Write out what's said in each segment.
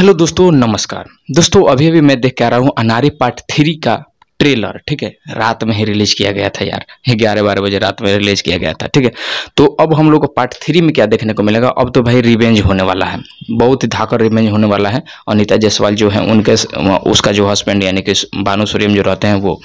hello दोस्तों नमस्कार दोस्तों अभी अभी मैं देख के आ रहा हूँ अनारी पार्ट थ्री का ट्रेलर ठीक है रात में ही रिलीज किया गया था यार ग्यारह बारह बजे रात में रिलीज किया गया था ठीक है तो अब हम लोग को पार्ट थ्री में क्या देखने को मिलेगा अब तो भाई रिवेंज होने वाला है बहुत ही धाकर रिवेंज होने वाला है अनिता जायसवाल जो है उनके उसका जो हस्बैंड यानी कि भानु सुरेम जो रहते हैं वो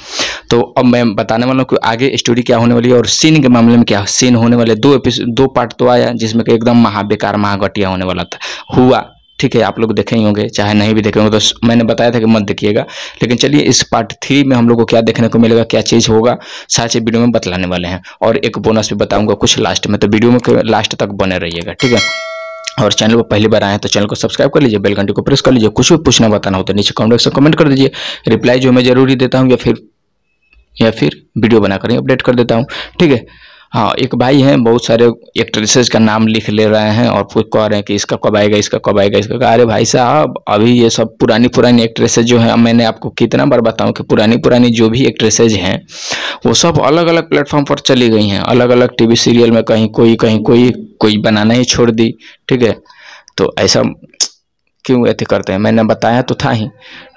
तो अब मैं बताने वाला हूँ कि आगे स्टोरी क्या होने वाली है और सीन के मामले में क्या सीन होने वाले दो एपिसोड दो पार्ट तो आया जिसमें कि एकदम महाबेकार महाघटिया होने वाला था हुआ ठीक है आप लोग देखे ही होंगे चाहे नहीं भी देखे होंगे तो मैंने बताया था कि मत देखिएगा लेकिन चलिए इस पार्ट थ्री में हम लोग को क्या देखने को मिलेगा क्या चीज़ होगा सारा चीज़ वीडियो में बतलाने वाले हैं और एक बोनस भी बताऊंगा कुछ लास्ट में तो वीडियो में लास्ट तक बने रहिएगा ठीक है और चैनल पर पहली बार आए हैं तो चैनल को सब्सक्राइब कर लीजिए बेल घंटी को प्रेस कर लीजिए कुछ भी पूछना बताना तो होता तो है नीचे कमेंट बॉक्स में कमेंट कर दीजिए रिप्लाई जो मैं जरूरी देता हूँ या फिर या फिर वीडियो बनाकर ही अपडेट कर देता हूँ ठीक है हाँ एक भाई हैं बहुत सारे एक्ट्रेसेस का नाम लिख ले रहे हैं और कुछ कह रहे हैं कि इसका कब आएगा इसका कब आएगा इसका कहा अरे भाई साहब अभी ये सब पुरानी पुरानी एक्ट्रेसेज जो है मैंने आपको कितना बार बताऊं कि पुरानी पुरानी जो भी एक्ट्रेसेज हैं वो सब अलग अलग प्लेटफॉर्म पर चली गई हैं अलग अलग टी सीरियल में कहीं कोई कहीं कोई कोई बनाना ही छोड़ दी ठीक है तो ऐसा क्यों अति करते हैं मैंने बताया तो था ही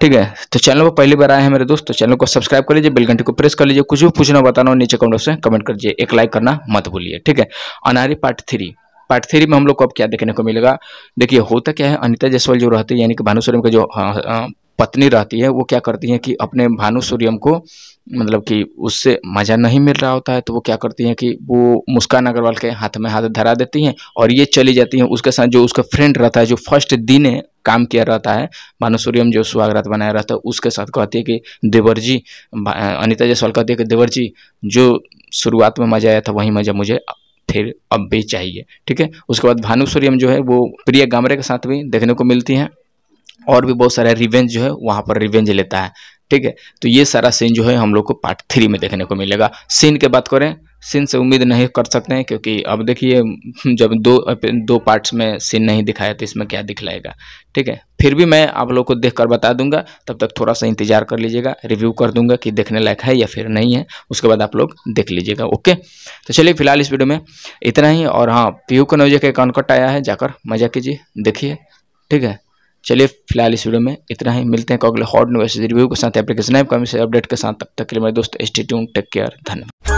ठीक है तो चैनल पर पहली बार आए हैं मेरे दोस्त तो चैनल को सब्सक्राइब कर लीजिए बेलघंटी को प्रेस कर लीजिए कुछ भी पूछना बताना नीचे कमेंट से कमेंट कर दीजिए एक लाइक करना मत भूलिए ठीक है अनारी पार्ट थ्री पार्ट थ्री में हम लोग को अब क्या देखने को मिलेगा देखिए होता क्या है अनिता जयसवाल जो रहती है यानी कि सूर्यम का जो पत्नी रहती है वो क्या करती है कि अपने भानु सूर्यम को मतलब कि उससे मज़ा नहीं मिल रहा होता है तो वो क्या करती है कि वो मुस्कान अग्रवाल के हाथ में हाथ धरा देती हैं और ये चली जाती हैं उसके साथ जो उसका फ्रेंड रहता है जो फर्स्ट दिन है काम किया रहता है भानुसूर्यम जो सुहागरात बनाया रहता है उसके साथ कहती है कि देवर जी अनिता जयसवाल कहती है कि देवर जी जो शुरुआत में मजा आया था वही मजा मुझे फिर अब भी चाहिए ठीक है उसके बाद भानुसूर्यम जो है वो प्रिया गामरे के साथ भी देखने को मिलती हैं और भी बहुत सारे रिवेंज जो है वहाँ पर रिवेंज लेता है ठीक है तो ये सारा सीन जो है हम लोग को पार्ट थ्री में देखने को मिलेगा सीन के बात करें सीन से उम्मीद नहीं कर सकते हैं क्योंकि अब देखिए जब दो दो पार्ट्स में सीन नहीं दिखाया तो इसमें क्या दिखलाएगा ठीक है फिर भी मैं आप लोग को देख कर बता दूंगा तब तक थोड़ा सा इंतजार कर लीजिएगा रिव्यू कर दूंगा कि देखने लायक है या फिर नहीं है उसके बाद आप लोग देख लीजिएगा ओके तो चलिए फिलहाल इस वीडियो में इतना ही और हाँ पीयू कनौजिया का एक आया है जाकर मजा कीजिए देखिए ठीक है चलिए फिलहाल इस वीडियो में इतना ही मिलते हैं अगले हॉट न्यूज रिव्यू के साथ एप्लीकेशन ऐप कमी से अपडेट के साथ तब तक के लिए मेरे दोस्त एस टी टेक केयर धन्यवाद